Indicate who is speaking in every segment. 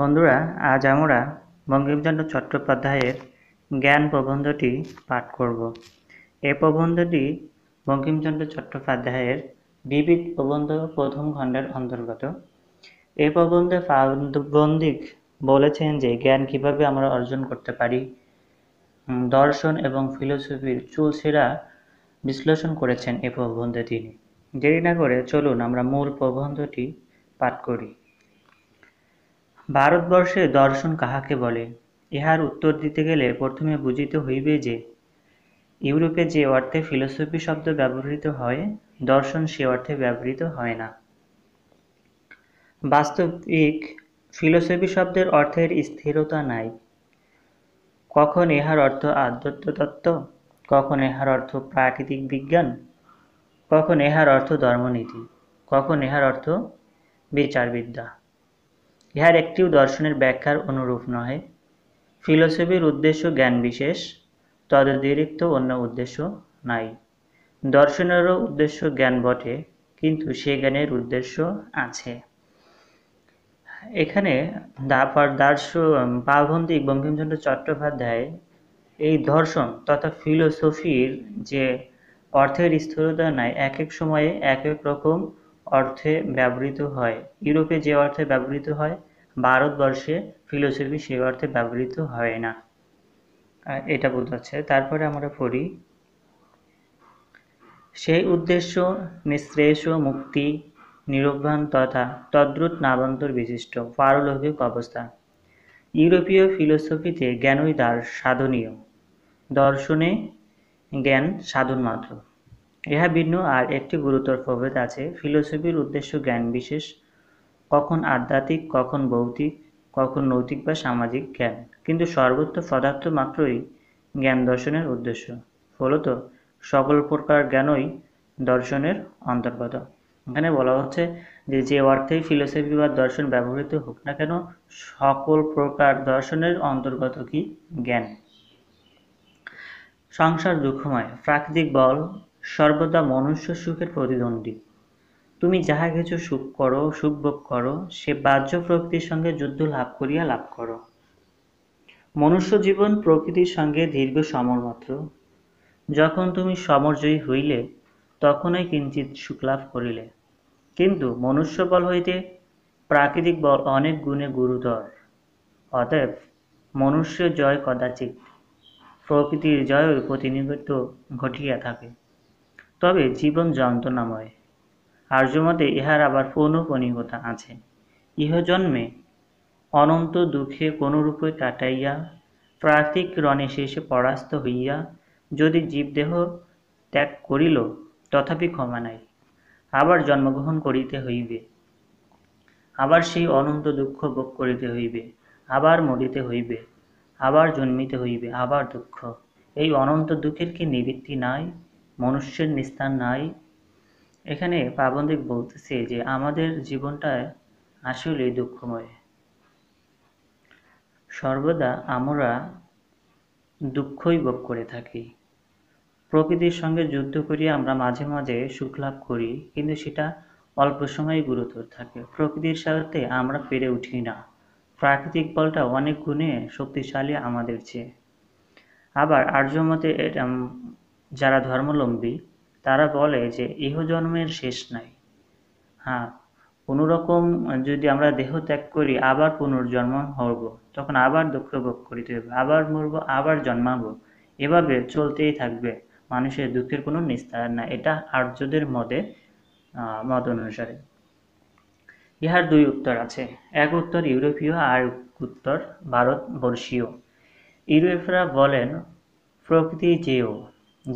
Speaker 1: বন্ধুরা আজ আমরা বঙ্কিমচন্দ্র চট্টোপাধ্যায়ের জ্ঞান প্রবন্ধটি পাঠ করব এ প্রবন্ধটি বঙ্কিমচন্দ্র চট্টোপাধ্যায়ের বিবিধ প্রবন্ধ প্রথম খণ্ডের অন্তর্গত এ প্রবন্ধে প্রাবন্ধিক বলেছেন যে জ্ঞান কিভাবে আমরা অর্জন করতে পারি দর্শন এবং ফিলোসফির চুলসেরা বিশ্লেষণ করেছেন এ প্রবন্ধে তিনি দেরি না করে চলুন আমরা মূল প্রবন্ধটি পাঠ করি ভারতবর্ষে দর্শন কাহাকে বলে ইহার উত্তর দিতে গেলে প্রথমে বুঝিতে হইবে যে ইউরোপে যে অর্থে ফিলোসফি শব্দ ব্যবহৃত হয় দর্শন সে অর্থে ব্যবহৃত হয় না বাস্তবিক ফিলোসফি শব্দের অর্থের স্থিরতা নাই কখন ইহার অর্থ আধ্যাত্মতত্ত্ব কখন ইহার অর্থ প্রাকৃতিক বিজ্ঞান কখন ইহার অর্থ ধর্মনীতি কখন ইহার অর্থ বিচারবিদ্যা ইহার একটিও দর্শনের ব্যাখ্যার অনুরূপ নহে ফিলোসফির উদ্দেশ্য জ্ঞান বিশেষ তদতিরিক্ত অন্য উদ্দেশ্য নাই দর্শনেরও উদ্দেশ্য জ্ঞান বটে কিন্তু সে জ্ঞানের উদ্দেশ্য আছে এখানে দাপার দার্শ পাবন্দিক বঙ্কিমচন্দ্র চট্টোপাধ্যায় এই দর্শন তথা ফিলোসফির যে অর্থের স্থিরতা নাই এক এক সময়ে এক এক রকম অর্থে ব্যবহৃত হয় ইউরোপে যে অর্থে ব্যবহৃত হয় ভারতবর্ষে ফিলোসফি সে অর্থে ব্যবহৃত হয় না এটা হচ্ছে তারপরে আমরা পড়ি সেই উদ্দেশ্য নিঃশ্রেষ মুক্তি নিরভ্যান তথা তদ্রুত নাবান্তর বিশিষ্ট পারলৌকিক অবস্থা ইউরোপীয় ফিলোসফিতে জ্ঞানই দ্বার সাধনীয় দর্শনে জ্ঞান সাধন মাত্র ইহা ভিন্ন আর একটি গুরুতর প্রভেদ আছে ফিলোসফির উদ্দেশ্য জ্ঞান বিশেষ কখন আধ্যাত্মিক কখন ভৌতিক কখন নৈতিক বা সামাজিক জ্ঞান কিন্তু সর্বত্র পদার্থ মাত্রই জ্ঞান দর্শনের উদ্দেশ্য ফলত সকল প্রকার জ্ঞানই দর্শনের অন্তর্গত এখানে বলা হচ্ছে যে যে অর্থেই ফিলোসফি বা দর্শন ব্যবহৃত হোক না কেন সকল প্রকার দর্শনের অন্তর্গত কি জ্ঞান সংসার দুঃখময় প্রাকৃতিক বল সর্বদা মনুষ্য সুখের প্রতিদ্বন্দ্বী তুমি যাহা কিছু সুখ করো সুখ ভোগ করো সে বাহ্য প্রকৃতির সঙ্গে যুদ্ধ লাভ করিয়া লাভ করো মনুষ্য জীবন প্রকৃতির সঙ্গে দীর্ঘ সমর মাত্র যখন তুমি সমরজয়ী হইলে তখনই কিঞ্চিত সুখ লাভ করিলে কিন্তু মনুষ্য বল হইতে প্রাকৃতিক বল অনেক গুণে গুরুতর অতএব মনুষ্য জয় কদাচিৎ প্রকৃতির জয়ের প্রতিনিধিত্ব ঘটিয়া থাকে তবে জীবন যন্ত্রণাময় আর্যমতে ইহার আবার পৌনপনিকতা আছে ইহজন্মে অনন্ত দুঃখে কোনরূপে কাটাইয়া প্রাতিক রণে শেষে পরাস্ত হইয়া যদি জীবদেহ ত্যাগ করিল তথাপি ক্ষমা নাই আবার জন্মগ্রহণ করিতে হইবে আবার সেই অনন্ত দুঃখ ভোগ করিতে হইবে আবার মরিতে হইবে আবার জন্মিতে হইবে আবার দুঃখ এই অনন্ত দুঃখের কি নিবৃত্তি নাই মনুষ্যের নিস্তার নাই এখানে প্রাবন্ধিক বলতেছে যে আমাদের জীবনটা আসলেই দুঃখময় সর্বদা আমরা দুঃখই ভোগ করে থাকি প্রকৃতির সঙ্গে যুদ্ধ করি আমরা মাঝে মাঝে সুখ লাভ করি কিন্তু সেটা অল্প সময়ে গুরুতর থাকে প্রকৃতির সাথে আমরা পেরে উঠি না প্রাকৃতিক বলটা অনেক গুণে শক্তিশালী আমাদের চেয়ে আবার আর্যমতে যারা ধর্মলম্বী তারা বলে যে ইহজন্মের শেষ নাই হ্যাঁ কোনো রকম যদি আমরা দেহ ত্যাগ করি আবার পুনর্জন্ম হব তখন আবার দুঃখ ভোগ করিতে হবে আবার মরব আবার জন্মাবো এভাবে চলতেই থাকবে মানুষের দুঃখের কোনো নিস্তার না এটা আর্যদের মতে মত অনুসারে ইহার দুই উত্তর আছে এক উত্তর ইউরোপীয় আর উত্তর ভারতবর্ষীয় ইউরোপীয়রা বলেন প্রকৃতি যেও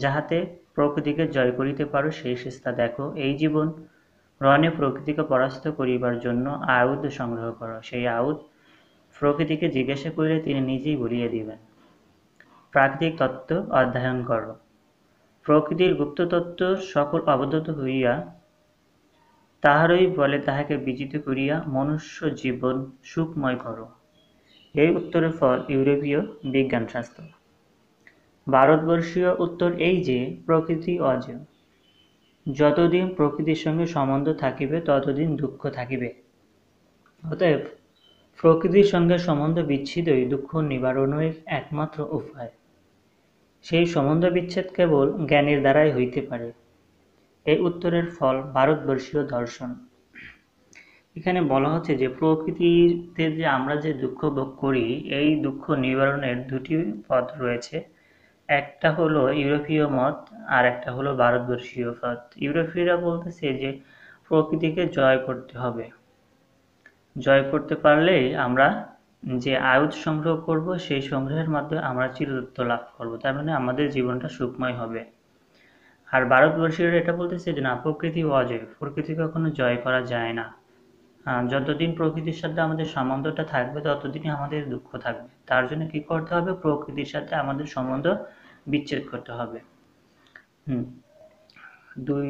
Speaker 1: যাহাতে প্রকৃতিকে জয় করিতে পারো সেই চেষ্টা দেখো এই জীবন রণে প্রকৃতিকে পরাস্ত করিবার জন্য আউদ সংগ্রহ করো সেই আউদ প্রকৃতিকে জিজ্ঞাসা করিলে তিনি নিজেই বলিয়ে দিবেন প্রাকৃতিক তত্ত্ব অধ্যয়ন করো প্রকৃতির গুপ্ততত্ত্ব সকল অবদত হইয়া তাহারই বলে তাহাকে বিজিত করিয়া মনুষ্য জীবন সুখময় করো এই উত্তরের ফল ইউরোপীয় বিজ্ঞান শাস্ত্র ভারতবর্ষীয় উত্তর এই যে প্রকৃতি অজ যতদিন প্রকৃতির সঙ্গে সম্বন্ধ থাকিবে ততদিন দুঃখ থাকিবে অতএব প্রকৃতির সঙ্গে সম্বন্ধ বিচ্ছিদই দুঃখ নিবারণের একমাত্র উপায় সেই সম্বন্ধ বিচ্ছেদ কেবল জ্ঞানের দ্বারাই হইতে পারে এই উত্তরের ফল ভারতবর্ষীয় দর্শন এখানে বলা হচ্ছে যে প্রকৃতিতে যে আমরা যে দুঃখ ভোগ করি এই দুঃখ নিবারণের দুটি পথ রয়েছে একটা হলো ইউরোপীয় মত আর একটা হলো ভারতবর্ষীয় মত ইউরোপীয়রা বলতেছে যে প্রকৃতিকে জয় করতে হবে জয় করতে পারলে আমরা যে আয়ুধ সংগ্রহ করব সেই সংগ্রহের মাধ্যমে আমরা চিরত্ব লাভ করব তার মানে আমাদের জীবনটা সুখময় হবে আর ভারতবর্ষীয়রা এটা বলতেছে যে না প্রকৃতি অজয় প্রকৃতি কখনো জয় করা যায় না যতদিন প্রকৃতির সাথে আমাদের সম্বন্ধটা থাকবে ততদিনই আমাদের দুঃখ থাকবে তার জন্য কি করতে হবে প্রকৃতির সাথে আমাদের সম্বন্ধ বিচ্ছেদ করতে হবে হুম দুই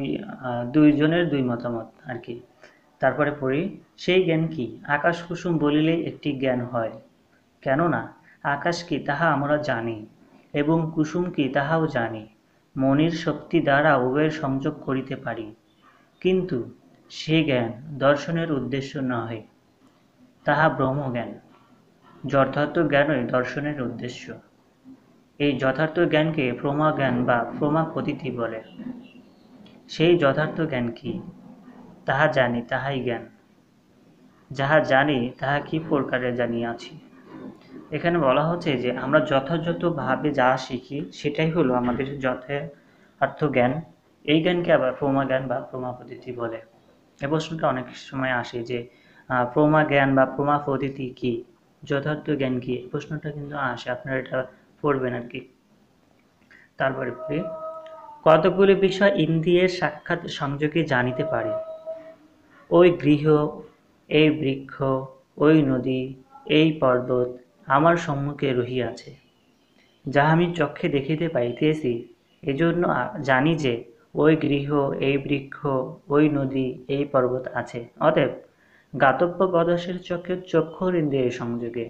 Speaker 1: দুইজনের দুই মতামত আর কি তারপরে পড়ি সেই জ্ঞান কি আকাশ কুসুম বলিলেই একটি জ্ঞান হয় কেননা আকাশ কি তাহা আমরা জানি এবং কুসুম কি তাহাও জানি মনের শক্তি দ্বারা উভয়ের সংযোগ করিতে পারি কিন্তু সে জ্ঞান দর্শনের উদ্দেশ্য নহে তাহা ব্রহ্মজ্ঞান যথার্থ জ্ঞানই দর্শনের উদ্দেশ্য এই যথার্থ জ্ঞানকে প্রমা জ্ঞান বা প্রমা প্রতীতি বলে সেই যথার্থ জ্ঞান কি তাহা জানি তাহাই জ্ঞান যাহা জানি তাহা কি প্রকারে জানিয়াছি এখানে বলা হচ্ছে যে আমরা যথাযথভাবে যা শিখি সেটাই হলো আমাদের যথার্থ জ্ঞান এই জ্ঞানকে আবার প্রমা জ্ঞান বা প্রমা প্রতীতি বলে এ প্রশ্নটা অনেক সময় আসে যে প্রমা জ্ঞান বা প্রমা প্রতীতি কি যথার্থ জ্ঞান কি প্রশ্নটা কিন্তু আসে আপনারা এটা পড়বেন আর কি তারপরে পড়ি কতগুলি বিষয় ইন্দ্রিয়ের সাক্ষাৎ সংযোগে জানিতে পারি ওই গৃহ এই বৃক্ষ ওই নদী এই পর্বত আমার সম্মুখে রহিয়াছে যাহা আমি চক্ষে দেখিতে পাইতেছি এজন্য জানি যে ওই গৃহ এই বৃক্ষ ওই নদী এই পর্বত আছে অতএব গাতব্য পদশের চক্ষে চক্ষুর ইন্দ্রিয়ের সংযোগে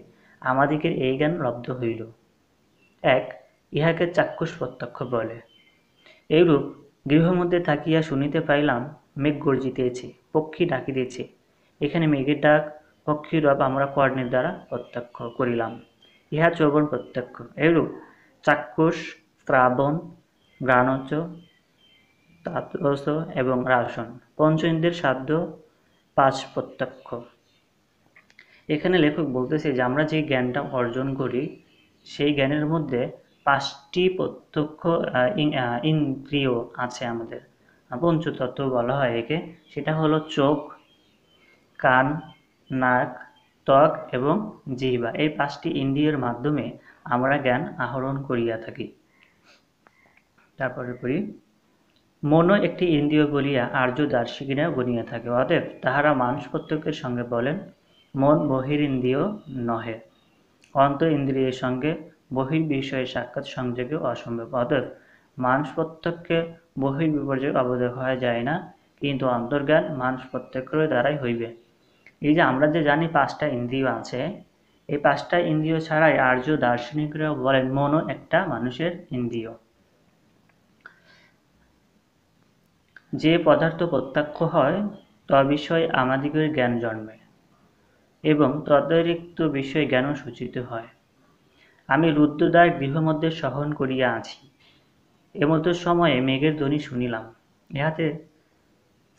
Speaker 1: আমাদিগের এই জ্ঞান লব্ধ হইল এক ইহাকে চাক্ষুষ প্রত্যক্ষ বলে এইরূপ গৃহের মধ্যে থাকিয়া শুনিতে পাইলাম মেঘ গর্জিতেছে পক্ষী ডাকিতেছে এখানে মেঘের ডাক পক্ষীর রব আমরা কর্ণের দ্বারা প্রত্যক্ষ করিলাম ইহা চৌবন প্রত্যক্ষ এইরূপ চাক্ষুষ শ্রাবণ গ্রাণচ তাতরস এবং রাসন পঞ্চ ইন্দ্রের সাধ্য পাঁচ প্রত্যক্ষ এখানে লেখক বলতেছে যে আমরা যে জ্ঞানটা অর্জন করি সেই জ্ঞানের মধ্যে পাঁচটি প্রত্যক্ষ ইন্দ্রিয় আছে আমাদের পঞ্চতত্ত্ব বলা হয় একে সেটা হলো চোখ কান নাক ত্বক এবং জিহবা এই পাঁচটি ইন্দ্রিয়ের মাধ্যমে আমরা জ্ঞান আহরণ করিয়া থাকি তারপরে পড়ি মন একটি ইন্দ্রিয় বলিয়া আর্য দার্শিকীরা গণিয়া থাকে অতএব তাহারা মানুষ প্রত্যেকের সঙ্গে বলেন মন ইন্দ্রিয় নহে অন্ত ইন্দ্রিয়ের সঙ্গে বহির বিষয়ে সাক্ষাৎ সংযোগে অসম্ভব অতএব মানুষ প্রত্যক্ষে বহির বিপর্যয় অবদেহ হয়ে যায় না কিন্তু অন্তর্জ্ঞান মানুষ প্রত্যক্ষের দ্বারাই হইবে এই যে আমরা যে জানি পাঁচটা ইন্দ্রিয় আছে এই পাঁচটা ইন্দ্রিয় ছাড়াই আর্য দার্শনিকরা বলেন মনও একটা মানুষের ইন্দ্রিয় যে পদার্থ প্রত্যক্ষ হয় ত বিষয়ে আমাদিগের জ্ঞান জন্মে এবং তদারিক্ত বিষয় জ্ঞানও সূচিত হয় আমি রুদ্রদ্বার গৃহমধ্যে সহন করিয়া আছি এমতো সময়ে মেঘের ধ্বনি শুনিলাম ইহাতে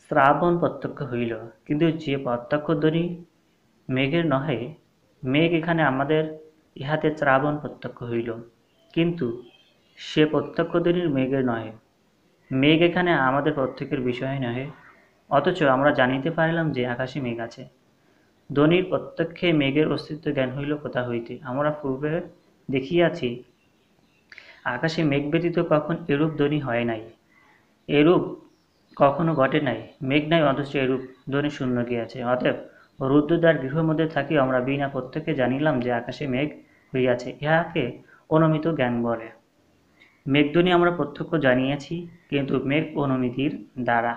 Speaker 1: শ্রাবণ প্রত্যক্ষ হইল কিন্তু যে প্রত্যক্ষ ধ্বনি মেঘের নহে মেঘ এখানে আমাদের ইহাতে শ্রাবণ প্রত্যক্ষ হইল কিন্তু সে প্রত্যক্ষ ধ্বনির মেঘের নহে মেঘ এখানে আমাদের প্রত্যেকের বিষয় নহে অথচ আমরা জানিতে পারিলাম যে আকাশে মেঘ আছে ধ্বনির প্রত্যক্ষে মেঘের অস্তিত্ব জ্ঞান হইল কোথা হইতে আমরা পূর্বে দেখিয়াছি আকাশে মেঘ ব্যতীত কখন এরূপ ধ্বনি হয় নাই এরূপ কখনো ঘটে নাই মেঘ নাই অথচ এরূপ ধ্বনি শূন্য গিয়াছে অতএব রুদ্রদ্বার গৃহের মধ্যে থাকি আমরা বিনা প্রত্যেকে জানিলাম যে আকাশে মেঘ হইয়াছে ইহাকে অনুমিত জ্ঞান বলে মেঘধ্বনি আমরা প্রত্যক্ষ জানিয়েছি কিন্তু মেঘ অনুমিতির দ্বারা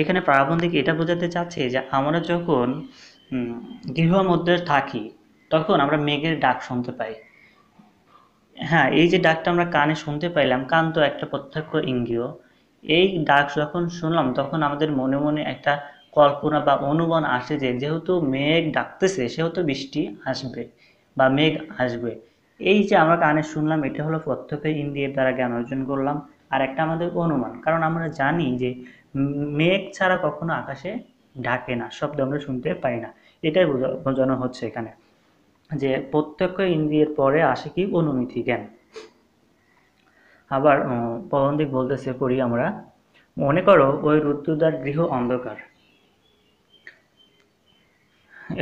Speaker 1: এখানে প্রাবন্ধিক এটা বোঝাতে চাচ্ছে যে আমরা যখন গৃহর মধ্যে থাকি তখন আমরা মেঘের ডাক শুনতে পাই হ্যাঁ এই যে ডাকটা আমরা কানে শুনতে পাইলাম কান তো একটা প্রত্যক্ষ ইঙ্গিও এই ডাক যখন শুনলাম তখন আমাদের মনে মনে একটা কল্পনা বা অনুমান আসে যে যেহেতু মেঘ ডাকতেছে সেহেতু বৃষ্টি আসবে বা মেঘ আসবে এই যে আমরা কানে শুনলাম এটা হলো প্রত্যক্ষ ইন্দ্রিয়ের দ্বারা জ্ঞান অর্জন করলাম আর একটা আমাদের অনুমান কারণ আমরা জানি যে মেঘ ছাড়া কখনো আকাশে ডাকে না শব্দ আমরা শুনতে পাই না এটাই বোঝানো হচ্ছে এখানে যে প্রত্যক্ষ ইন্দ্রিয়ের পরে আসে কি অনুমিতি জ্ঞান আবার পবনদিক বলতেছে পড়ি আমরা মনে করো ওই রুদ্রদার গৃহ অন্ধকার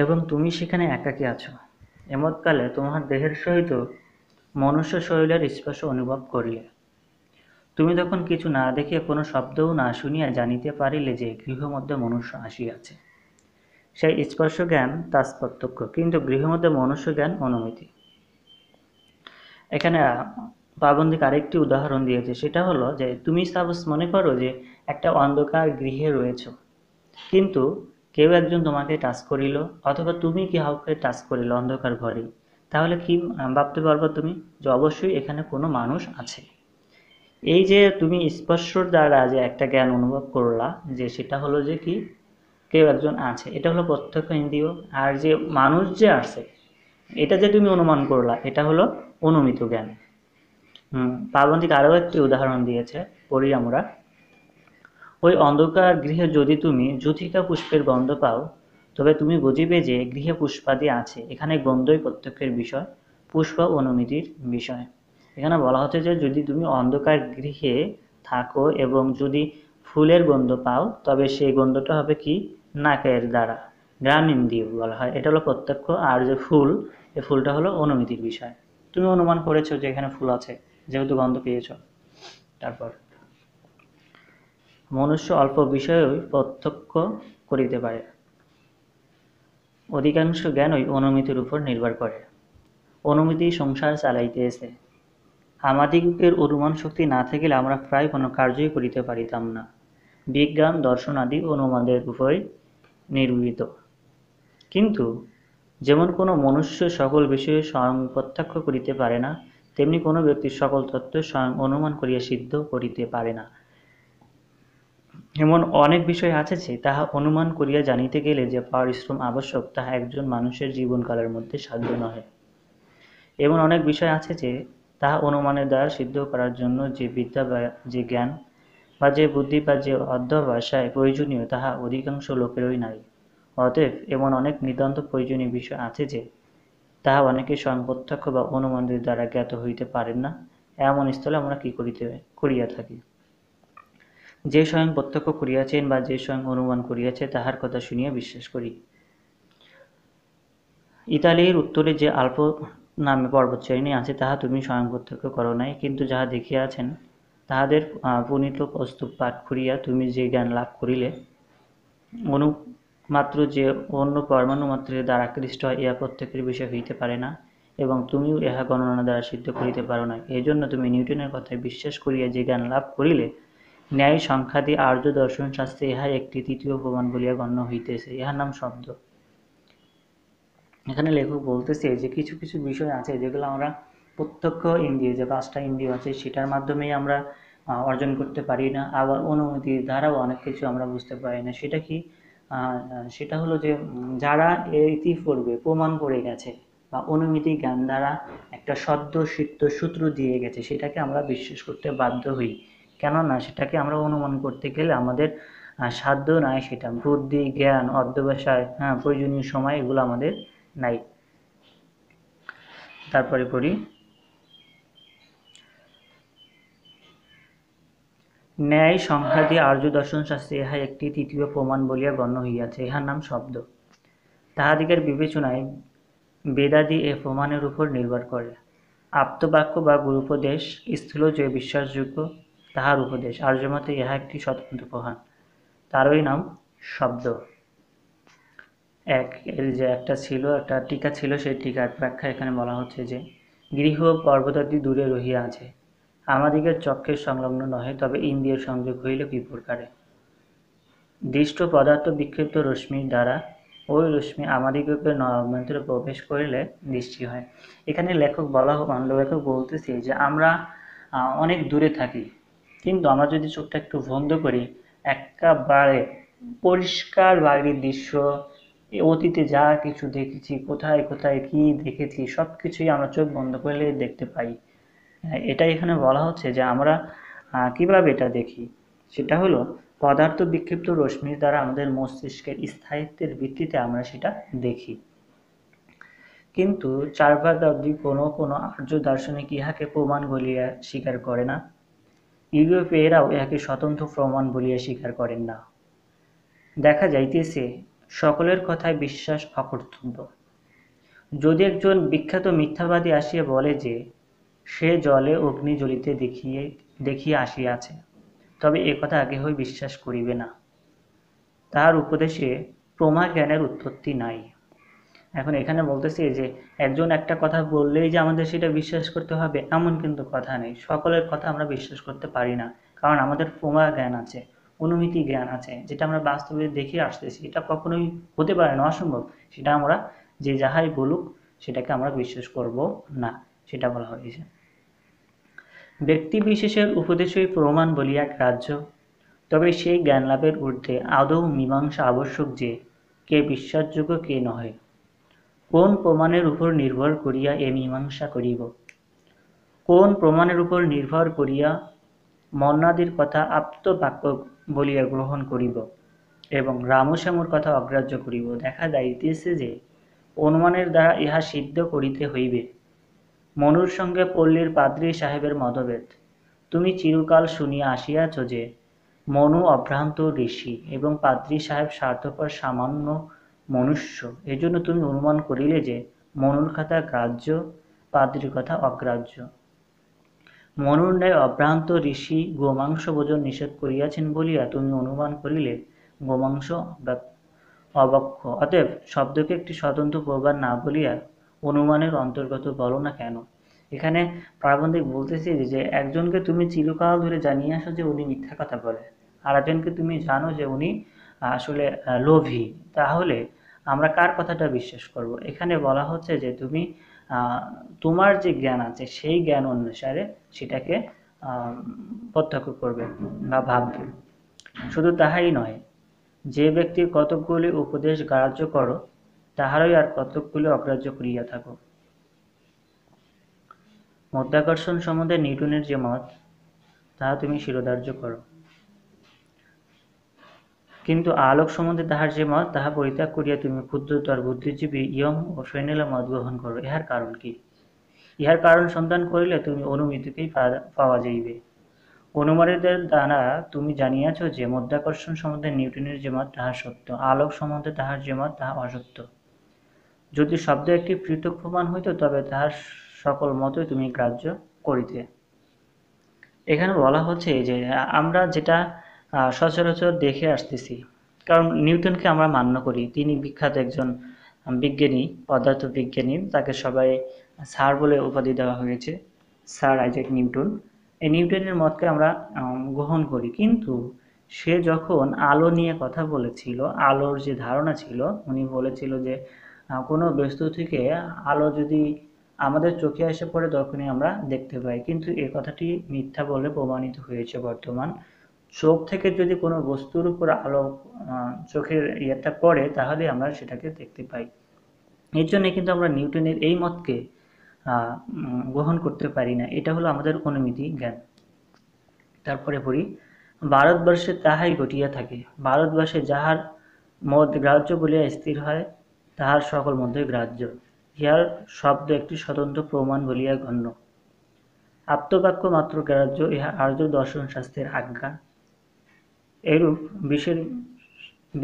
Speaker 1: এবং তুমি সেখানে একাকী আছো এমৎকালে তোমার দেহের সহিত মনুষ্য শৈলের স্পর্শ অনুভব করিলে তুমি তখন কিছু না দেখিয়া কোনো শব্দও না শুনিয়া জানিতে পারিলে যে গৃহ মধ্যে মনুষ্য আসিয়াছে সেই স্পর্শ জ্ঞান তাজ প্রত্যক্ষ কিন্তু মধ্যে মনুষ্য জ্ঞান অনুমিতি এখানে পাবন্দিক আরেকটি উদাহরণ দিয়েছে সেটা হলো যে তুমি সাপোজ মনে করো যে একটা অন্ধকার গৃহে রয়েছ কিন্তু কেউ একজন তোমাকে টাচ করিল অথবা তুমি হাউকে টাচ করিল অন্ধকার ঘরে তাহলে কি ভাবতে পারবা তুমি যে অবশ্যই এখানে কোনো মানুষ আছে এই যে তুমি স্পর্শর দ্বারা যে একটা জ্ঞান অনুভব করলা যে সেটা হলো যে কি কেউ একজন আছে এটা হলো প্রত্যক্ষ ইন্দ্রিয় আর যে মানুষ যে আছে এটা যে তুমি অনুমান করলা এটা হলো অনুমিত জ্ঞান পাবন্দিক আরও একটি উদাহরণ দিয়েছে পড়ি আমরা ওই অন্ধকার গৃহে যদি তুমি জ্যোতিকা পুষ্পের গন্ধ পাও তবে তুমি বুঝিবে যে গৃহে পুষ্পাদি আছে এখানে গন্ধই প্রত্যক্ষের বিষয় পুষ্প অনুমিতির বিষয় এখানে বলা হচ্ছে যে যদি তুমি অন্ধকার গৃহে থাকো এবং যদি ফুলের গন্ধ পাও তবে সেই গন্ধটা হবে কি নাকের দ্বারা গ্রামীণ দিয়ে বলা হয় এটা হলো প্রত্যক্ষ আর যে ফুল এ ফুলটা হলো অনুমিতির বিষয় তুমি অনুমান করেছো যে এখানে ফুল আছে যেহেতু গন্ধ পেয়েছ তারপর মনুষ্য অল্প বিষয়েও প্রত্যক্ষ করিতে পারে অধিকাংশ জ্ঞানই অনুমিতির উপর নির্ভর করে অনুমিতি সংসার চালাইতেছে আমাদিগের অনুমান শক্তি না থাকিলে আমরা প্রায় কোনো কার্যই করিতে পারিতাম না বিজ্ঞান দর্শন আদি অনুমানের উপরই নির্মিত কিন্তু যেমন কোনো মনুষ্য সকল বিষয়ে স্বয়ং প্রত্যক্ষ করিতে পারে না তেমনি কোনো ব্যক্তির সকল তত্ত্ব স্বয়ং অনুমান করিয়া সিদ্ধ করিতে পারে না এমন অনেক বিষয় আছে যে তাহা অনুমান করিয়া জানিতে গেলে যে পরিশ্রম আবশ্যক তাহা একজন মানুষের জীবনকালের মধ্যে সাধ্য নহে এমন অনেক বিষয় আছে যে তাহা অনুমানের দ্বারা সিদ্ধ করার জন্য যে বিদ্যা বা যে জ্ঞান বা যে বুদ্ধি বা যে অধ্যবসায় প্রয়োজনীয় তাহা অধিকাংশ লোকেরই নাই অতএব এমন অনেক নিতান্ত প্রয়োজনীয় বিষয় আছে যে তাহা অনেকে স্বয়ং প্রত্যক্ষ বা অনুমানদের দ্বারা জ্ঞাত হইতে পারেন না এমন স্থলে আমরা কি করিতে করিয়া থাকি যে স্বয়ং প্রত্যক্ষ করিয়াছেন বা যে স্বয়ং অনুমান করিয়াছে তাহার কথা শুনিয়া বিশ্বাস করি ইতালির উত্তরে যে আল্প নামে পর্বতশ্রেণী আছে তাহা তুমি স্বয়ং প্রত্যক্ষ করো নাই কিন্তু যাহা দেখিয়াছেন তাহাদের প্রণীত প্রস্তুত পাঠ করিয়া তুমি যে জ্ঞান লাভ করিলে অনুমাত্র যে অন্য পরমাণু মাত্রের দ্বারা আকৃষ্ট হয় ইহা প্রত্যেকের বিষয় হইতে পারে না এবং তুমিও ইহা গণনা দ্বারা সিদ্ধ করিতে পারো না এজন্য তুমি নিউটনের কথায় বিশ্বাস করিয়া যে জ্ঞান লাভ করিলে ন্যায় সংখ্যাদি আর্য দর্শন শাস্ত্রে ইহা একটি তৃতীয় প্রমাণ বলিয়া গণ্য হইতেছে ইহার নাম শব্দ এখানে লেখক বলতেছে যে কিছু কিছু বিষয় আছে যেগুলো আমরা প্রত্যক্ষ ইন্দ্রিয় যে পাঁচটা ইন্দ্রিয় আছে সেটার মাধ্যমেই আমরা অর্জন করতে পারি না আবার অনুভূতির দ্বারাও অনেক কিছু আমরা বুঝতে পারি না সেটা কি সেটা হলো যে যারা এটি পূর্বে প্রমাণ করে গেছে বা অনুমিতি জ্ঞান দ্বারা একটা সদ্য সিদ্ধ সূত্র দিয়ে গেছে সেটাকে আমরা বিশ্বাস করতে বাধ্য হই কেননা সেটাকে আমরা অনুমান করতে গেলে আমাদের সাধ্য নাই সেটা বুদ্ধি জ্ঞান অধ্যবসায় হ্যাঁ প্রয়োজনীয় সময় এগুলো আমাদের নাই তারপরে পড়ি ন্যায় সংখ্যাদি আর্য দর্শন শাস্ত্রে ইহা একটি তৃতীয় প্রমাণ বলিয়া গণ্য হইয়াছে ইহার নাম শব্দ তাহাদিগের বিবেচনায় বেদাদি এ প্রমাণের উপর নির্ভর করে আপ্তবাক্য বা গুরুপদেশ স্থূল যে বিশ্বাসযোগ্য তাহার উপদেশ আর্যমতে ইহা একটি স্বতন্ত্র প্রমাণ তারই নাম শব্দ এক এর যে একটা ছিল একটা টিকা ছিল সেই টিকার ব্যাখ্যা এখানে বলা হচ্ছে যে গৃহ পর্বতাদি দূরে রহিয়া আছে আমাদিগের চক্ষের সংলগ্ন নহে তবে ইন্দ্রিয়ের সংযোগ হইল কি প্রকারে দৃষ্ট পদার্থ বিক্ষিপ্ত রশ্মির দ্বারা ওই রশ্মি আমাদিগকে অভ্যন্তরে প্রবেশ করিলে দৃষ্টি হয় এখানে লেখক বলা হোক লেখক বলতেছি যে আমরা অনেক দূরে থাকি কিন্তু আমরা যদি চোখটা একটু বন্ধ করি একেবারে পরিষ্কার বাড়ির দৃশ্য অতীতে যা কিছু দেখেছি কোথায় কোথায় কি দেখেছি সব কিছুই আমরা চোখ বন্ধ করলে দেখতে পাই হ্যাঁ, এটা এখানে বলা হচ্ছে যে আমরা কিভাবে এটা দেখি সেটা হলো পদার্থ বিক্ষিপ্ত রশ্মির দ্বারা আমাদের মস্তিষ্কের স্থায়িত্বের ভিত্তিতে আমরা সেটা দেখি কিন্তু ভাগ অবধি কোনো কোনো আর্য দার্শনিক ইহাকে প্রমাণ বলিয়া স্বীকার করে না ইউরোপীয়রাও ইহাকে স্বতন্ত্র প্রমাণ বলিয়া স্বীকার করেন না দেখা যাইতেছে সকলের কথায় বিশ্বাস অকর্তব্য যদি একজন বিখ্যাত মিথ্যাবাদী আসিয়া বলে যে সে জলে অগ্নি জ্বলিতে দেখিয়ে দেখিয়া আসিয়াছে তবে একথা আগে হয়ে বিশ্বাস করিবে না তাহার উপদেশে প্রমা জ্ঞানের উৎপত্তি নাই এখন এখানে বলতেছে যে একজন একটা কথা বললেই যে আমাদের সেটা বিশ্বাস করতে হবে এমন কিন্তু কথা নেই সকলের কথা আমরা বিশ্বাস করতে পারি না কারণ আমাদের প্রমা জ্ঞান আছে অনুমিতি জ্ঞান আছে যেটা আমরা বাস্তবে দেখে আসতেছি এটা কখনোই হতে পারে না অসম্ভব সেটা আমরা যে যাহাই বলুক সেটাকে আমরা বিশ্বাস করব না সেটা বলা হয়েছে ব্যক্তিবিশেষের উপদেশই প্রমাণ বলিয়া রাজ্য তবে সেই জ্ঞানলাভের ঊর্ধ্বে আদৌ মীমাংসা আবশ্যক যে কে বিশ্বাসযোগ্য কে নহে কোন প্রমাণের উপর নির্ভর করিয়া এ মীমাংসা করিব কোন প্রমাণের উপর নির্ভর করিয়া মন্নাদির কথা আপ্তবাক্য বলিয়া গ্রহণ করিব এবং রামশ্যামুর কথা অগ্রাহ্য করিব দেখা যাইতেছে যে অনুমানের দ্বারা ইহা সিদ্ধ করিতে হইবে মনুর সঙ্গে পল্লীর পাদ্রী সাহেবের মতভেদ তুমি চিরকাল শুনিয়া আসিয়াছ যে মনু অভ্রান্ত ঋষি এবং পাদ্রী সাহেব স্বার্থপর সামান্য মনুষ্য এজন্য তুমি অনুমান করিলে যে মনুর কথা গ্রাহ্য পাদ্রীর কথা অগ্রাহ্য মনুর ন্যায় অভ্রান্ত ঋষি গোমাংস ভোজন নিষেধ করিয়াছেন বলিয়া তুমি অনুমান করিলে গোমাংস অবক্ষ অতএব শব্দকে একটি স্বতন্ত্র প্রবাদ না বলিয়া অনুমানের অন্তর্গত বলো না কেন এখানে প্রাবন্ধিক বলতেছি যে একজনকে তুমি চিরকাল ধরে জানিয়ে আসো যে উনি মিথ্যা কথা বলে আর একজনকে তুমি জানো যে উনি আসলে লোভী তাহলে আমরা কার কথাটা বিশ্বাস করব এখানে বলা হচ্ছে যে তুমি তোমার যে জ্ঞান আছে সেই জ্ঞান অনুসারে সেটাকে প্রত্যক্ষ করবে বা ভাববে শুধু তাহাই নয় যে ব্যক্তি কতকগুলি উপদেশ গ্রাহ্য করো তাহারই আর কতকগুলি অগ্রাহ্য করিয়া থাকো মধ্যাকর্ষণ সম্বন্ধে নিউটনের যে মত তাহা তুমি শিরোধার্য করো কিন্তু আলোক সম্বন্ধে তাহার যে মত তাহা পরিত্যাগ করিয়া তুমি ক্ষুদ্রতর বুদ্ধিজীবী ইয়ং ও সৈন্যলা মত গ্রহণ করো ইহার কারণ কি ইহার কারণ সন্ধান করিলে তুমি অনুমিতিকেই পাওয়া যাইবে অনুমারীদের দ্বারা তুমি জানিয়াছ যে মধ্যাকর্ষণ সম্বন্ধে নিউটনের যে মত তাহা সত্য আলোক সম্বন্ধে তাহার যে মত তাহা অসত্য যদি শব্দ একটি পৃথক প্রমাণ হইত তবে তাহার সকল মতই তুমি গ্রাহ্য করিতে এখানে বলা হচ্ছে যে আমরা যেটা সচরাচর দেখে আসতেছি কারণ নিউটনকে আমরা মান্য করি তিনি বিখ্যাত একজন বিজ্ঞানী পদার্থ বিজ্ঞানী তাকে সবাই স্যার বলে উপাধি দেওয়া হয়েছে স্যার আইজাক নিউটন এই নিউটনের মতকে আমরা গ্রহণ করি কিন্তু সে যখন আলো নিয়ে কথা বলেছিল আলোর যে ধারণা ছিল উনি বলেছিল যে কোনো বস্তু থেকে আলো যদি আমাদের চোখে এসে পড়ে তখনই আমরা দেখতে পাই কিন্তু এ কথাটি মিথ্যা বলে প্রমাণিত হয়েছে বর্তমান চোখ থেকে যদি কোনো বস্তুর উপর আলো চোখের ইয়েটা পড়ে তাহলে আমরা সেটাকে দেখতে পাই এর জন্য কিন্তু আমরা নিউটনের এই মতকে গ্রহণ করতে পারি না এটা হলো আমাদের অনুমিতি জ্ঞান তারপরে পড়ি ভারতবর্ষে তাহাই ঘটিয়া থাকে ভারতবর্ষে যাহার মত গ্রাহ্য বলিয়া স্থির হয় তাহার সকল মধ্যে গ্রাহ্য ইহার শব্দ একটি স্বতন্ত্র প্রমাণ বলিয়া গণ্য আত্মবাক্য মাত্র গ্রাহ্য ইহা আর্য দর্শন শাস্ত্রের আজ্ঞা এরূপ বিশ্বের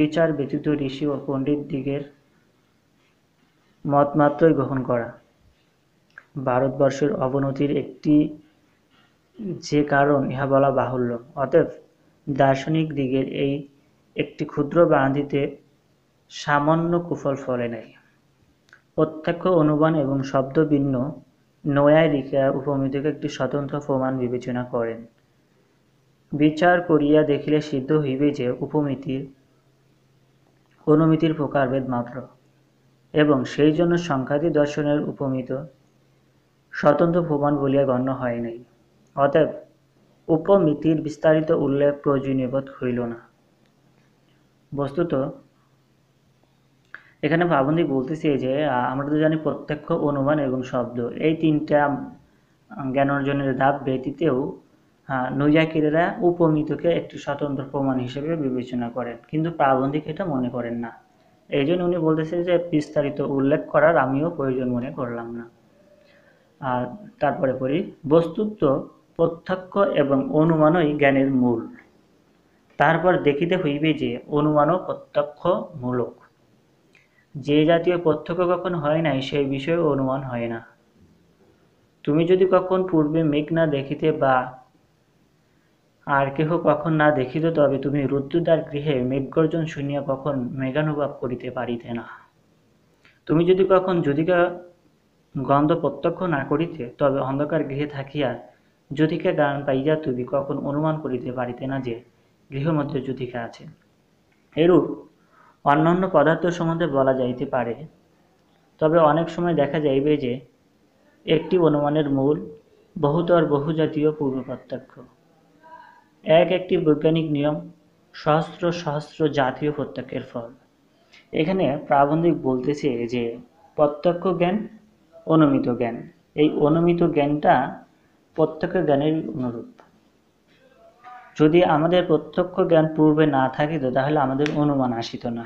Speaker 1: বিচার ব্যতীত ঋষি ও পণ্ডিত দিগের মত মাত্রই গ্রহণ করা ভারতবর্ষের অবনতির একটি যে কারণ ইহা বলা বাহুল্য অতএব দার্শনিক দিগের এই একটি ক্ষুদ্র বাঁধিতে সামান্য কুফল ফলে নাই প্রত্যক্ষ অনুমান এবং শব্দ ভিন্ন লিখিয়া উপমিতকে একটি স্বতন্ত্র প্রমাণ বিবেচনা করেন বিচার করিয়া দেখিলে সিদ্ধ হইবে যে উপমিতির অনুমিতির প্রকারভেদ মাত্র এবং সেই জন্য সংখ্যাতি দর্শনের উপমিত স্বতন্ত্র প্রমাণ বলিয়া গণ্য হয় নাই অতএব উপমিতির বিস্তারিত উল্লেখ প্রয়োজনীয় বোধ হইল না বস্তুত এখানে পাবন্দি বলতেছি যে আমরা তো জানি প্রত্যক্ষ অনুমান এবং শব্দ এই তিনটা জ্ঞান অর্জনের ধাপ ব্যতীতেও নৈয়াকিরেরা উপমিতকে একটি স্বতন্ত্র প্রমাণ হিসেবে বিবেচনা করেন কিন্তু প্রাবন্ধিক এটা মনে করেন না এই জন্য উনি বলতেছেন যে বিস্তারিত উল্লেখ করার আমিও প্রয়োজন মনে করলাম না আর তারপরে পড়ি বস্তুত্ব প্রত্যক্ষ এবং অনুমানই জ্ঞানের মূল তারপর দেখিতে হইবে যে অনুমানও প্রত্যক্ষ মূলক যে জাতীয় প্রত্যক্ষ কখন হয় নাই সেই বিষয়ে অনুমান হয় না তুমি যদি কখন পূর্বে মেঘ না দেখিতে বা আর কেহ কখন না দেখিত তবে তুমি রুদ্রদ্বার গৃহে মেঘগর্জন শুনিয়া কখন মেঘানুভব করিতে পারিতে না তুমি যদি কখন যদিকা গন্ধ প্রত্যক্ষ না করিতে তবে অন্ধকার গৃহে থাকিয়া যদিকা গান পাইয়া তুমি কখন অনুমান করিতে পারিতে না যে গৃহের মধ্যে যদিকা আছে এরূপ অন্যান্য পদার্থ সম্বন্ধে বলা যাইতে পারে তবে অনেক সময় দেখা যাইবে যে একটি অনুমানের মূল বহুতর বহুজাতীয় পূর্ব প্রত্যক্ষ এক একটি বৈজ্ঞানিক নিয়ম সহস্র সহস্র জাতীয় প্রত্যক্ষের ফল এখানে প্রাবন্ধিক বলতেছে যে প্রত্যক্ষ জ্ঞান অনুমিত জ্ঞান এই অনুমিত জ্ঞানটা প্রত্যক্ষ জ্ঞানের অনুরূপ যদি আমাদের প্রত্যক্ষ জ্ঞান পূর্বে না থাকিত তাহলে আমাদের অনুমান আসিত না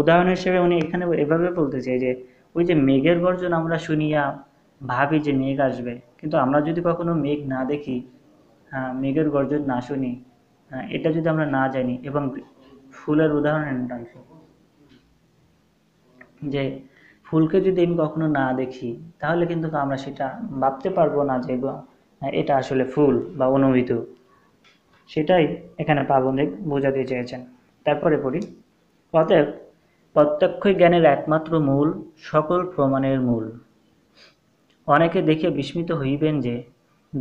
Speaker 1: উদাহরণ হিসেবে উনি এখানে এভাবে বলতে চাই যে ওই যে মেঘের গর্জন আমরা শুনিয়া ভাবি যে মেঘ আসবে কিন্তু আমরা যদি কখনো মেঘ না দেখি মেঘের গর্জন না শুনি এটা যদি আমরা না জানি এবং ফুলের উদাহরণ যে ফুলকে যদি আমি কখনো না দেখি তাহলে কিন্তু আমরা সেটা ভাবতে পারবো না যে এটা আসলে ফুল বা অনুমিত সেটাই এখানে প্রাবন্ধিক বোঝাতে চেয়েছেন তারপরে পড়ি অতএব প্রত্যক্ষ জ্ঞানের একমাত্র মূল সকল প্রমাণের মূল অনেকে দেখে বিস্মিত হইবেন যে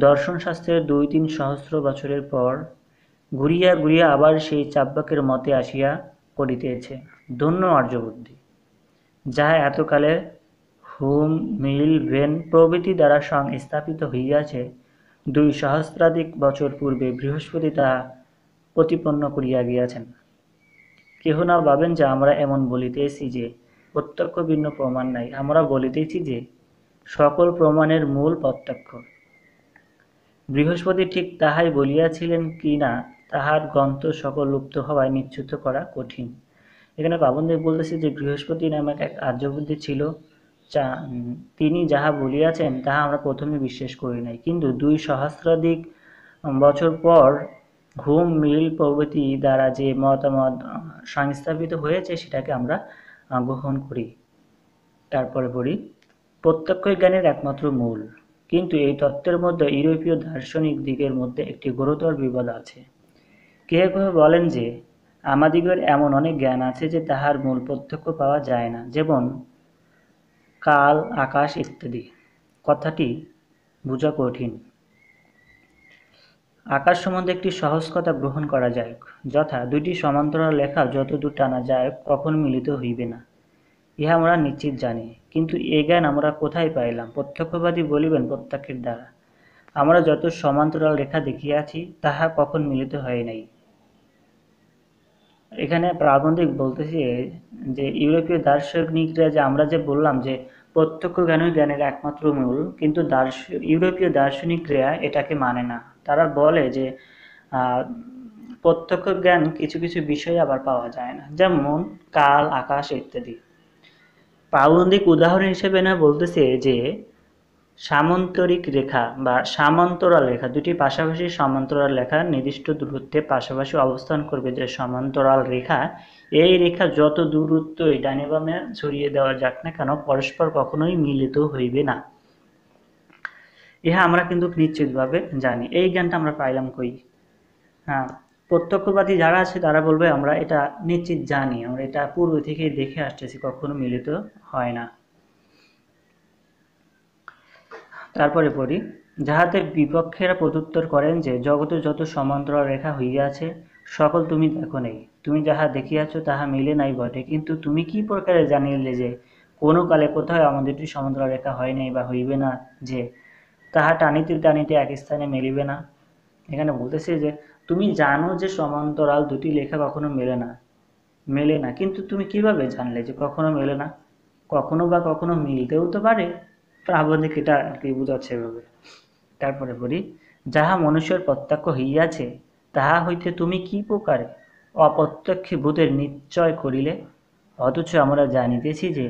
Speaker 1: দর্শনশাস্ত্রের দুই তিন সহস্র বছরের পর ঘুরিয়া ঘুরিয়া আবার সেই চাব্বাকের মতে আসিয়া পড়িতেছে ধন্য আর্যবুদ্ধি যাহা এতকালে হুম মিল ভেন প্রভৃতি দ্বারা সংস্থাপিত হইয়াছে দুই সহস্রাধিক বছর পূর্বে বৃহস্পতি তাহা প্রতিপন্ন করিয়া গিয়াছেন কেহ না ভাবেন যে আমরা এমন বলিতেছি যে প্রত্যক্ষ ভিন্ন প্রমাণ নাই আমরা বলিতেছি যে সকল প্রমাণের মূল প্রত্যক্ষ বৃহস্পতি ঠিক তাহাই বলিয়াছিলেন কি না তাহার গ্রন্থ সকল লুপ্ত হওয়ায় নিশ্চিত করা কঠিন এখানে দেব বলতেছে যে বৃহস্পতি নামে এক আর্যবুদ্ধি ছিল তিনি যাহা বলিয়াছেন তাহা আমরা প্রথমে বিশ্বাস করি নাই কিন্তু দুই সহস্রাধিক বছর পর ঘুম মিল প্রভৃতি দ্বারা যে মতামত সংস্থাপিত হয়েছে সেটাকে আমরা গ্রহণ করি তারপরে বলি প্রত্যক্ষ জ্ঞানের একমাত্র মূল কিন্তু এই তত্ত্বের মধ্যে ইউরোপীয় দার্শনিক দিকের মধ্যে একটি গুরুতর বিবাদ আছে কেহ কেহ বলেন যে আমাদিগের এমন অনেক জ্ঞান আছে যে তাহার মূল প্রত্যক্ষ পাওয়া যায় না যেমন কাল আকাশ ইত্যাদি কথাটি বোঝা কঠিন আকাশ সম্বন্ধে একটি সহজ কথা গ্রহণ করা যায় যথা দুইটি সমান্তরাল লেখা যতদূর টানা যায় কখন মিলিত হইবে না ইহা আমরা নিশ্চিত জানি কিন্তু এ জ্ঞান আমরা কোথায় পাইলাম প্রত্যক্ষবাদী বলিবেন প্রত্যক্ষের দ্বারা আমরা যত সমান্তরাল রেখা দেখিয়াছি তাহা কখন মিলিত হয় নাই এখানে প্রাবন্ধিক বলতেছি যে ইউরোপীয় দার্শনিকরা যে আমরা যে বললাম যে প্রত্যক্ষ জ্ঞানই জ্ঞানের একমাত্র মূল কিন্তু দার্শ ইউরোপীয় দার্শনিকরা এটাকে মানে না তারা বলে যে প্রত্যক্ষ জ্ঞান কিছু কিছু বিষয়ে আবার পাওয়া যায় না যেমন কাল আকাশ ইত্যাদি প্রাবন্ধিক উদাহরণ হিসেবে না বলতেছে যে সামান্তরিক রেখা বা সামান্তরাল রেখা দুটি পাশাপাশি সামান্তরাল রেখা নির্দিষ্ট দূরত্বে পাশাপাশি অবস্থান করবে যে সমান্তরাল রেখা এই রেখা যত দূরত্বই ডানে বামে ছড়িয়ে দেওয়া যাক না কেন পরস্পর কখনোই মিলিত হইবে না ইহা আমরা কিন্তু নিশ্চিতভাবে জানি এই জ্ঞানটা আমরা পাইলাম কই হ্যাঁ প্রত্যক্ষবাদী যারা আছে তারা বলবে আমরা এটা নিশ্চিত জানি আমরা এটা পূর্ব থেকে দেখে আসতেছি কখনো মিলিত হয় না তারপরে পড়ি যাহাতে বিপক্ষেরা প্রত্যুত্তর করেন যে জগতে যত সমান্তরাল রেখা হইয়াছে সকল তুমি দেখো নেই তুমি যাহা দেখিয়াছ তাহা মিলে নাই বটে কিন্তু তুমি কি প্রকারে জানিলে যে কোনো কালে কোথাও আমাদেরটি সমান্তরাল রেখা হয় নাই বা হইবে না যে তাহা টানিতে টানিতে এক স্থানে মেলিবে না এখানে বলতেছে যে তুমি জানো যে সমান্তরাল দুটি লেখা কখনো মেলে না মেলে না কিন্তু তুমি কিভাবে জানলে যে কখনো মেলে না কখনো বা কখনো মিলতেও তো পারে আবধিক এটা আর কি বুঝাচ্ছে এভাবে তারপরে বলি যাহা মনুষ্যের প্রত্যক্ষ হইয়াছে তাহা হইতে তুমি কি প্রকারে অপ্রত্যক্ষ ভূতের নিশ্চয় করিলে অথচ আমরা জানিতেছি যে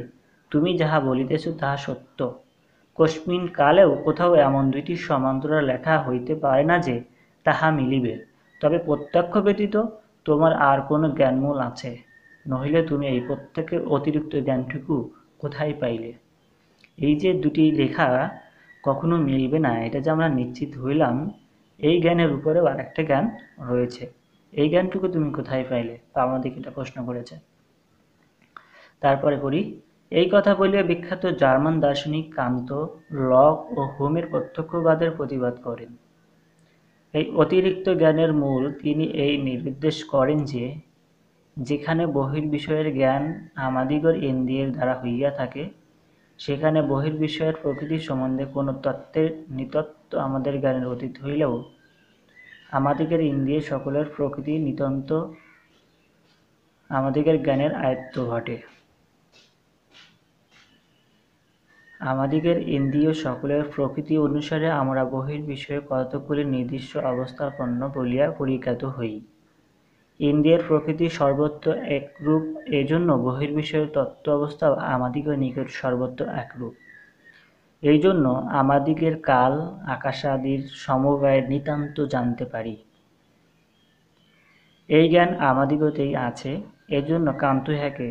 Speaker 1: তুমি যাহা বলিতেছ তাহা সত্য কস্মিন কালেও কোথাও এমন দুইটি সমান্তরাল লেখা হইতে পারে না যে তাহা মিলিবে তবে প্রত্যক্ষ ব্যতীত তোমার আর কোনো জ্ঞানমূল আছে নহিলে তুমি এই প্রত্যেকের অতিরিক্ত জ্ঞানটুকু কোথায় পাইলে এই যে দুটি লেখা কখনো মিলবে না এটা যে আমরা নিশ্চিত হইলাম এই জ্ঞানের উপরেও আর একটা জ্ঞান রয়েছে এই জ্ঞানটুকু তুমি কোথায় পাইলে তা আমাদেরকে এটা প্রশ্ন করেছে তারপরে করি এই কথা বলিয়া বিখ্যাত জার্মান দার্শনিক কান্ত লক ও হোমের প্রত্যক্ষবাদের প্রতিবাদ করেন এই অতিরিক্ত জ্ঞানের মূল তিনি এই নির্দেশ করেন যে যেখানে বহির্বিষয়ের জ্ঞান আমাদিগর ইন্দ্রিয়ের দ্বারা হইয়া থাকে সেখানে বহির্বিষয়ের প্রকৃতি সম্বন্ধে কোন তত্ত্বের নিতত্ত্ব আমাদের জ্ঞানের অতীত হইলেও আমাদিগের ইন্দ্রিয় সকলের প্রকৃতি নিতন্ত আমাদিগের জ্ঞানের আয়ত্ত ঘটে আমাদিগের ইন্দ্রিয় সকলের প্রকৃতি অনুসারে আমরা বহির বিষয়ে কতকগুলি নির্দিষ্ট অবস্থাপন্ন বলিয়া পরিজ্ঞাত হই ইন্দ্রিয়ের প্রকৃতি সর্বত্র একরূপ এজন্য বহির্বিষয়ের তত্ত্ব অবস্থা আমাদিগের নিকট সর্বত্র একরূপ এই জন্য আমাদিগের কাল আকাশ আদির সমবায় নিতান্ত জানতে পারি এই জ্ঞান আমাদিগতেই আছে এজন্য কান্ত হ্যাকে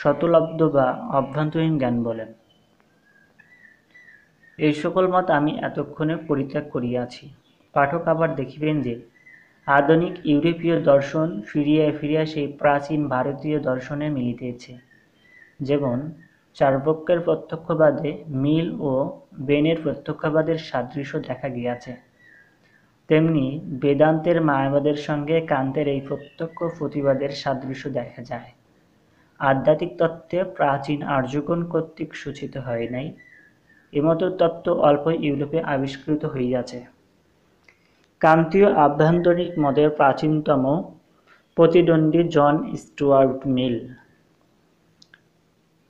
Speaker 1: শতলব্ধ বা অভ্যন্তরীণ জ্ঞান বলেন এই সকল মত আমি এতক্ষণে পরিত্যাগ করিয়াছি পাঠক আবার দেখিবেন যে আধুনিক ইউরোপীয় দর্শন ফিরিয়া ফিরিয়া সেই প্রাচীন ভারতীয় দর্শনে মিলিতেছে যেমন চার্বক্যের প্রত্যক্ষবাদে মিল ও বেনের প্রত্যক্ষবাদের সাদৃশ্য দেখা গিয়াছে তেমনি বেদান্তের মায়াবাদের সঙ্গে কান্তের এই প্রত্যক্ষ প্রতিবাদের সাদৃশ্য দেখা যায় আধ্যাত্মিক তত্ত্বে প্রাচীন আর্যগণ কর্তৃক সূচিত হয় নাই এমত তত্ত্ব অল্প ইউরোপে আবিষ্কৃত হইয়াছে ক্রান্তীয় আভ্যন্তরিক মদের প্রাচীনতম প্রতিদ্বন্দ্বী জন স্টুয়ার্ট মিল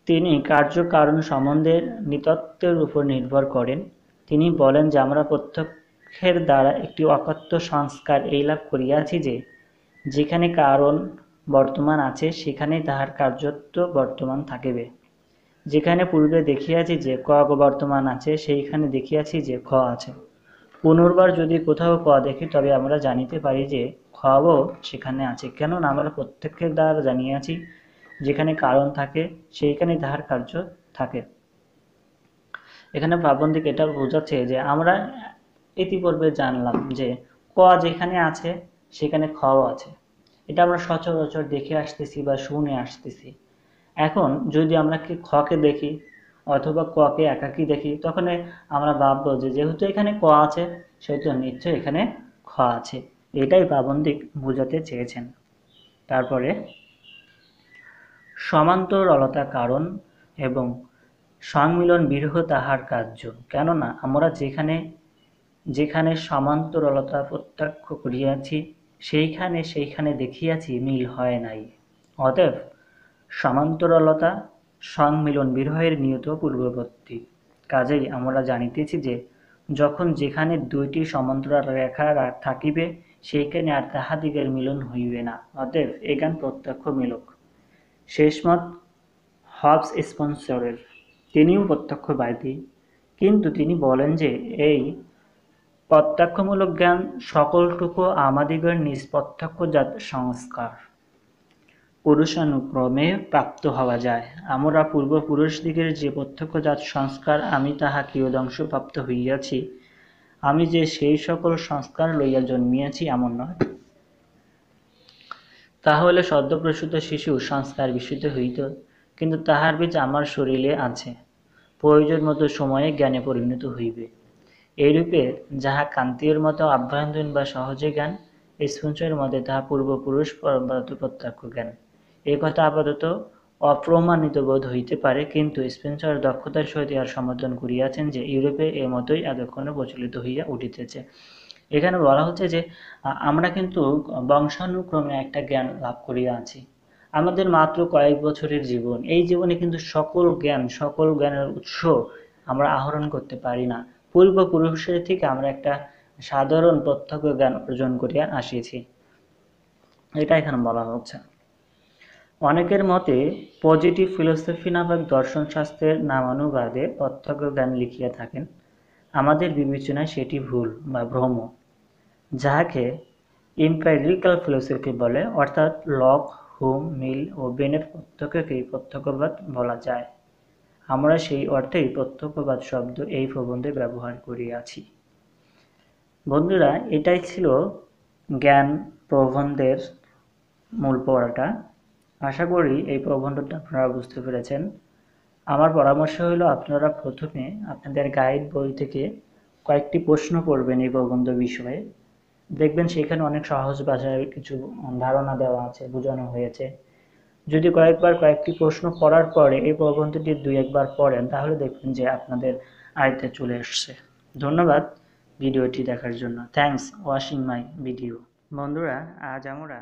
Speaker 1: তিনি কার্যকারণ সম্বন্ধের নিতত্বের উপর নির্ভর করেন তিনি বলেন যে আমরা প্রত্যক্ষের দ্বারা একটি অকত্য সংস্কার এই লাভ করিয়াছি যে যেখানে কারণ বর্তমান আছে সেখানেই তাহার কার্যত্ব বর্তমান থাকিবে যেখানে পূর্বে দেখিয়াছি যে ক বর্তমান আছে সেইখানে দেখিয়াছি যে খ আছে পুনর্বার যদি কোথাও ক দেখি তবে আমরা জানিতে পারি যে খও সেখানে আছে কেননা আমরা প্রত্যেকের দ্বারা জানিয়ে আছি যেখানে কারণ থাকে সেইখানে তাহার কার্য থাকে এখানে প্রাবন্ধিক এটা বোঝাচ্ছে যে আমরা ইতিপূর্বে জানলাম যে ক যেখানে আছে সেখানে খ আছে এটা আমরা সচরাচর দেখে আসতেছি বা শুনে আসতেছি এখন যদি আমরা কি খকে দেখি অথবা ককে একাকি দেখি তখন আমরা ভাববো যে যেহেতু এখানে ক আছে সেহেতু নিশ্চয়ই এখানে খ আছে এটাই প্রাবন্ধিক বোঝাতে চেয়েছেন তারপরে সমান্তরলতা কারণ এবং সংমিলন বিরহ তাহার কার্য কেননা আমরা যেখানে যেখানে সমান্তরলতা প্রত্যক্ষ করিয়াছি সেইখানে সেইখানে দেখিয়াছি মিল হয় নাই অতএব সমান্তরলতা সংমিলন বিরহের নিয়ত পূর্ববর্তী কাজেই আমরা জানিতেছি যে যখন যেখানে দুইটি সমান্তরাল রেখা থাকিবে সেইখানে আর তাহাদিগের মিলন হইবে না অতএব এ গান প্রত্যক্ষ মিলক শেষমত হবস স্পন্সরের তিনিও প্রত্যক্ষবাদী কিন্তু তিনি বলেন যে এই প্রত্যক্ষমূলক জ্ঞান সকলটুকু আমাদিগের নিজ প্রত্যক্ষজাত সংস্কার পুরুষানুক্রমে প্রাপ্ত হওয়া যায় আমরা পূর্বপুরুষদিগের যে প্রত্যক্ষ জাত সংস্কার আমি তাহা কিয়দংশপ্রাপ্ত হইয়াছি আমি যে সেই সকল সংস্কার লইয়া জন্মিয়াছি এমন নয় তাহলে সদ্যপ্রসূত শিশু সংস্কার বিশুদ্ধ হইত কিন্তু তাহার বীজ আমার শরীরে আছে প্রয়োজন মতো সময়ে জ্ঞানে পরিণত হইবে এইরূপে যাহা কান্তির মতো আভ্যন্তরীণ বা সহজে জ্ঞান এই সঞ্চয়ের মধ্যে তাহা পূর্বপুরুষ প্রত্যক্ষ জ্ঞান এ কথা আপাতত অপ্রমাণিত বোধ হইতে পারে কিন্তু স্পেন্সার দক্ষতার সহিত ইহার সমর্থন করিয়াছেন যে ইউরোপে এ মতোই এতক্ষণে প্রচলিত হইয়া উঠিতেছে এখানে বলা হচ্ছে যে আমরা কিন্তু বংশানুক্রমে একটা জ্ঞান লাভ করিয়া আছি আমাদের মাত্র কয়েক বছরের জীবন এই জীবনে কিন্তু সকল জ্ঞান সকল জ্ঞানের উৎস আমরা আহরণ করতে পারি না পূর্বপুরুষের থেকে আমরা একটা সাধারণ প্রত্যক্ষ জ্ঞান অর্জন করিয়া আসিয়েছি এটা এখানে বলা হচ্ছে অনেকের মতে পজিটিভ ফিলোসফি নামক দর্শনশাস্ত্রের নামানুবাদে অর্থজ্ঞ জ্ঞান লিখিয়া থাকেন আমাদের বিবেচনায় সেটি ভুল বা ভ্রম যাহাকে ইম্প্যারিক্যাল ফিলোসফি বলে অর্থাৎ লক হোম মিল ও বেনের প্রত্যক্ষকেই প্রত্যক্ষবাদ বলা যায় আমরা সেই অর্থেই প্রত্যক্ষবাদ শব্দ এই প্রবন্ধে ব্যবহার করিয়াছি বন্ধুরা এটাই ছিল জ্ঞান প্রবন্ধের মূল পড়াটা আশা করি এই প্রবন্ধটা আপনারা বুঝতে পেরেছেন আমার পরামর্শ হলো আপনারা প্রথমে আপনাদের গাইড বই থেকে কয়েকটি প্রশ্ন করবেন এই প্রবন্ধ বিষয়ে দেখবেন সেখানে অনেক সহজ ভাষায় কিছু ধারণা দেওয়া আছে বোঝানো হয়েছে যদি কয়েকবার কয়েকটি প্রশ্ন পড়ার পরে এই প্রবন্ধটি দুই একবার পড়েন তাহলে দেখবেন যে আপনাদের আয়তে চলে এসছে ধন্যবাদ ভিডিওটি দেখার জন্য থ্যাংকস ওয়াশিং মাই ভিডিও বন্ধুরা আজ আমরা